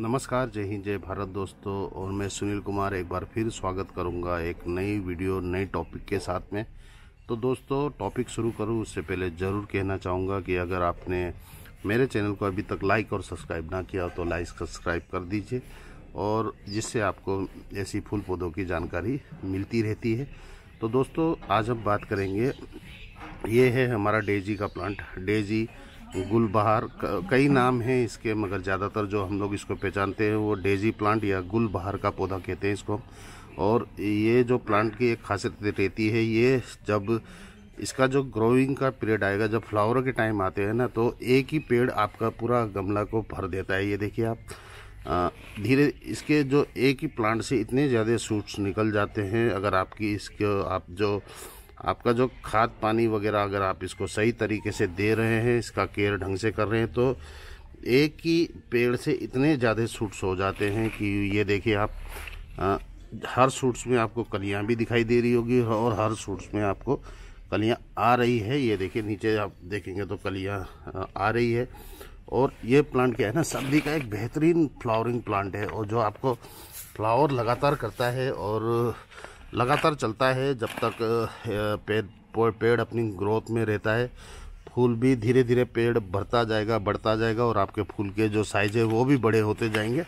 नमस्कार जय हिंद जय भारत दोस्तों और मैं सुनील कुमार एक बार फिर स्वागत करूंगा एक नई वीडियो नए टॉपिक के साथ में तो दोस्तों टॉपिक शुरू करूं उससे पहले ज़रूर कहना चाहूँगा कि अगर आपने मेरे चैनल को अभी तक लाइक और सब्सक्राइब ना किया तो लाइक सब्सक्राइब कर दीजिए और जिससे आपको ऐसी फूल पौधों की जानकारी मिलती रहती है तो दोस्तों आज हम बात करेंगे ये है हमारा डेजी का प्लांट डेजी गुलबहार कई नाम हैं इसके मगर ज़्यादातर जो हम लोग इसको पहचानते हैं वो डेजी प्लांट या गुलबहार का पौधा कहते हैं इसको और ये जो प्लांट की एक खासियत रहती है ये जब इसका जो ग्रोइंग का पीरियड आएगा जब फ्लावर के टाइम आते हैं ना तो एक ही पेड़ आपका पूरा गमला को भर देता है ये देखिए आप धीरे इसके जो एक ही प्लांट से इतने ज़्यादा सूट्स निकल जाते हैं अगर आपकी इसके आप जो आपका जो खाद पानी वगैरह अगर आप इसको सही तरीके से दे रहे हैं इसका केयर ढंग से कर रहे हैं तो एक ही पेड़ से इतने ज़्यादा सूट्स हो जाते हैं कि ये देखिए आप आ, हर सूट्स में आपको कलियाँ भी दिखाई दे रही होगी और हर सूट्स में आपको कलियाँ आ रही है ये देखिए नीचे आप देखेंगे तो कलियाँ आ रही है और ये प्लांट क्या है ना सब्जी का एक बेहतरीन फ्लावरिंग प्लांट है और जो आपको फ्लावर लगातार करता है और लगातार चलता है जब तक पेड़ पेड़ अपनी ग्रोथ में रहता है फूल भी धीरे धीरे पेड़ भरता जाएगा बढ़ता जाएगा और आपके फूल के जो साइज है वो भी बड़े होते जाएंगे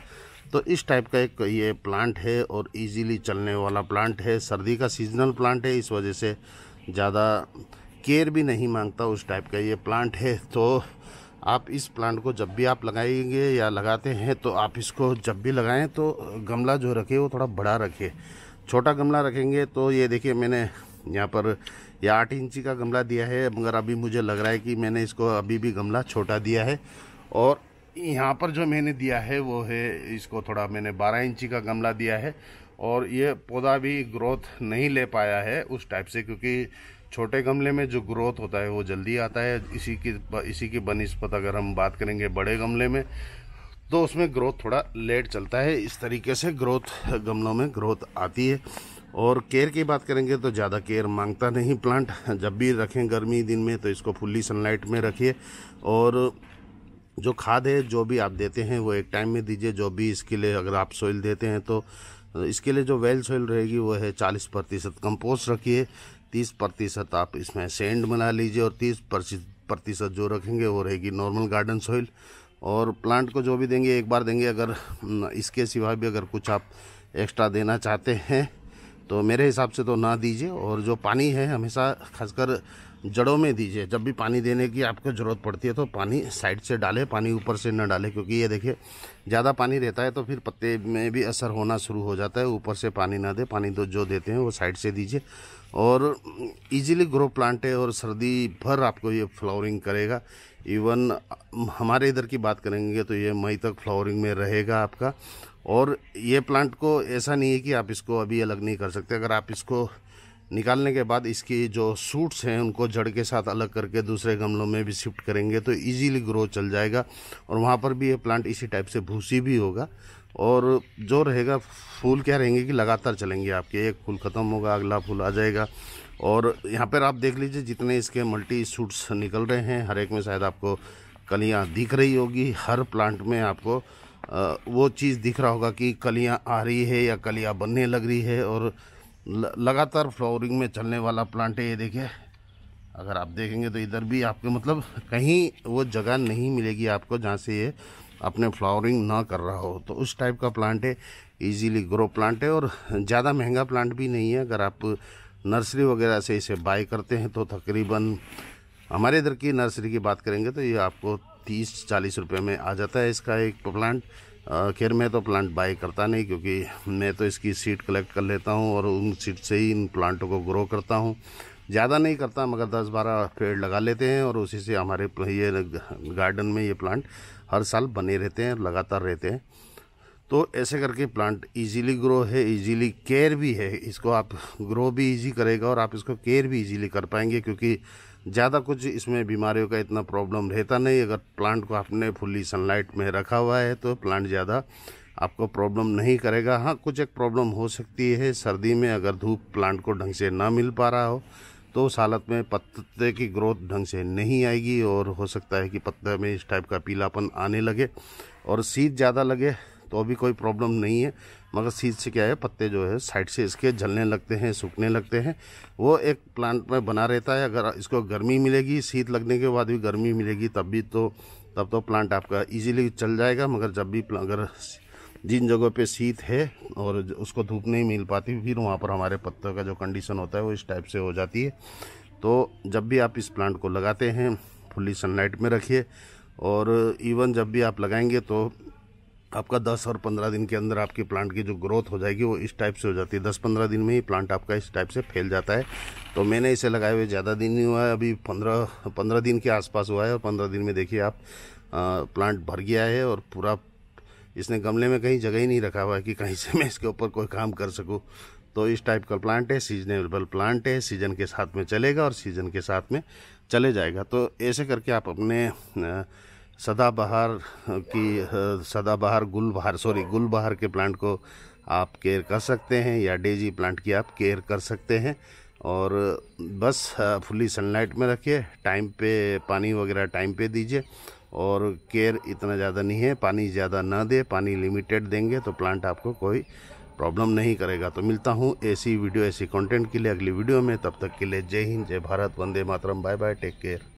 तो इस टाइप का एक ये प्लांट है और इजीली चलने वाला प्लांट है सर्दी का सीजनल प्लांट है इस वजह से ज़्यादा केयर भी नहीं मांगता उस टाइप का ये प्लांट है तो आप इस प्लांट को जब भी आप लगाएंगे या लगाते हैं तो आप इसको जब भी लगाएं तो गमला जो रखे वो थोड़ा बड़ा रखे छोटा गमला रखेंगे तो ये देखिए मैंने यहाँ पर ये आठ इंची का गमला दिया है मगर अभी मुझे लग रहा है कि मैंने इसको अभी भी गमला छोटा दिया है और यहाँ पर जो मैंने दिया है वो है इसको थोड़ा मैंने बारह इंची का गमला दिया है और ये पौधा भी ग्रोथ नहीं ले पाया है उस टाइप से क्योंकि छोटे गमले में जो ग्रोथ होता है वो जल्दी आता है इसी की इसी की बनस्पत अगर हम बात करेंगे बड़े गमले में तो उसमें ग्रोथ थोड़ा लेट चलता है इस तरीके से ग्रोथ गमलों में ग्रोथ आती है और केयर की बात करेंगे तो ज़्यादा केयर मांगता नहीं प्लांट जब भी रखें गर्मी दिन में तो इसको फुल्ली सनलाइट में रखिए और जो खाद है जो भी आप देते हैं वो एक टाइम में दीजिए जो भी इसके लिए अगर आप सोइल देते हैं तो इसके लिए जो वेल सोइल रहेगी वो है चालीस प्रतिशत कंपोस्ट रखिए तीस प्रतिशत आप इसमें सेंड मिला लीजिए और तीस प्रतिशत जो रखेंगे वो रहेगी नॉर्मल गार्डन सोइल और प्लांट को जो भी देंगे एक बार देंगे अगर इसके सिवा भी अगर कुछ आप एक्स्ट्रा देना चाहते हैं तो मेरे हिसाब से तो ना दीजिए और जो पानी है हमेशा खासकर जड़ों में दीजिए जब भी पानी देने की आपको ज़रूरत पड़ती है तो पानी साइड से डालें पानी ऊपर से न डालें क्योंकि ये देखिए ज़्यादा पानी रहता है तो फिर पत्ते में भी असर होना शुरू हो जाता है ऊपर से पानी ना दे पानी तो जो देते हैं वो साइड से दीजिए और इजीली ग्रो प्लांट है और सर्दी भर आपको ये फ्लावरिंग करेगा इवन हमारे इधर की बात करेंगे तो ये मई तक फ्लावरिंग में रहेगा आपका और ये प्लांट को ऐसा नहीं है कि आप इसको अभी अलग नहीं कर सकते अगर आप इसको निकालने के बाद इसकी जो सूट्स हैं उनको जड़ के साथ अलग करके दूसरे गमलों में भी शिफ्ट करेंगे तो इजीली ग्रो चल जाएगा और वहाँ पर भी ये प्लांट इसी टाइप से भूसी भी होगा और जो रहेगा फूल क्या रहेंगे कि लगातार चलेंगे आपके एक फूल ख़त्म होगा अगला फूल आ जाएगा और यहाँ पर आप देख लीजिए जितने इसके मल्टी सूट्स निकल रहे हैं हर एक में शायद आपको कलियाँ दिख रही होगी हर प्लांट में आपको वो चीज़ दिख रहा होगा कि कलियाँ आ रही है या कलियाँ बनने लग रही है और लगातार फ्लावरिंग में चलने वाला प्लांट है ये देखिए अगर आप देखेंगे तो इधर भी आपके मतलब कहीं वो जगह नहीं मिलेगी आपको जहाँ से ये अपने फ्लावरिंग ना कर रहा हो तो उस टाइप का प्लांट है इजीली ग्रो प्लांट है और ज़्यादा महंगा प्लांट भी नहीं है अगर आप नर्सरी वगैरह से इसे बाय करते हैं तो तकरीबन हमारे इधर की नर्सरी की बात करेंगे तो ये आपको तीस चालीस रुपये में आ जाता है इसका एक प्लांट खैर मैं तो प्लांट बाय करता नहीं क्योंकि मैं तो इसकी सीड कलेक्ट कर लेता हूँ और उन सीड से ही इन प्लांटों को ग्रो करता हूँ ज़्यादा नहीं करता मगर दस बारह पेड़ लगा लेते हैं और उसी से हमारे ये गार्डन में ये प्लांट हर साल बने रहते हैं लगातार रहते हैं तो ऐसे करके प्लांट इजीली ग्रो है इजीली केयर भी है इसको आप ग्रो भी इजी करेगा और आप इसको केयर भी इजीली कर पाएंगे क्योंकि ज़्यादा कुछ इसमें बीमारियों का इतना प्रॉब्लम रहता नहीं अगर प्लांट को आपने फुल्ली सनलाइट में रखा हुआ है तो प्लांट ज़्यादा आपको प्रॉब्लम नहीं करेगा हाँ कुछ एक प्रॉब्लम हो सकती है सर्दी में अगर धूप प्लांट को ढंग से ना मिल पा रहा हो तो उस हालत में पत्ते की ग्रोथ ढंग से नहीं आएगी और हो सकता है कि पत्ते में इस टाइप का पीलापन आने लगे और सीध ज़्यादा लगे तो भी कोई प्रॉब्लम नहीं है मगर सीध से क्या है पत्ते जो है साइड से इसके जलने लगते हैं सूखने लगते हैं वो एक प्लांट में बना रहता है अगर इसको गर्मी मिलेगी सीध लगने के बाद भी गर्मी मिलेगी तब भी तो तब तो प्लांट आपका इजीली चल जाएगा मगर जब भी अगर जिन जगहों पे शीत है और उसको धूप नहीं मिल पाती फिर वहाँ पर हमारे पत्तों का जो कंडीशन होता है वो इस टाइप से हो जाती है तो जब भी आप इस प्लांट को लगाते हैं फुल्ली सनलाइट में रखिए और इवन जब भी आप लगाएंगे तो आपका 10 और 15 दिन के अंदर आपकी प्लांट की जो ग्रोथ हो जाएगी वो इस टाइप से हो जाती है 10-15 दिन में ही प्लांट आपका इस टाइप से फैल जाता है तो मैंने इसे लगाए हुए ज़्यादा दिन नहीं हुआ है अभी 15 15 दिन के आसपास हुआ है और 15 दिन में देखिए आप आ, प्लांट भर गया है और पूरा इसने गमले में कहीं जगह ही नहीं रखा हुआ है कि कहीं से मैं इसके ऊपर कोई काम कर सकूँ तो इस टाइप का प्लांट है सीजनेबल प्लांट है सीजन के साथ में चलेगा और सीजन के साथ में चले जाएगा तो ऐसे करके आप अपने सदाबहार की सदाबहार गुलबहार सॉरी गुलबहार के प्लांट को आप केयर कर सकते हैं या डेजी प्लांट की आप केयर कर सकते हैं और बस फुली सनलाइट में रखिए टाइम पे पानी वगैरह टाइम पे दीजिए और केयर इतना ज़्यादा नहीं है पानी ज़्यादा ना दे पानी लिमिटेड देंगे तो प्लांट आपको कोई प्रॉब्लम नहीं करेगा तो मिलता हूँ ऐसी वीडियो ऐसी कंटेंट के लिए अगली वीडियो में तब तक के लिए जय हिंद जय भारत वंदे मातरम बाय बाय टेक केयर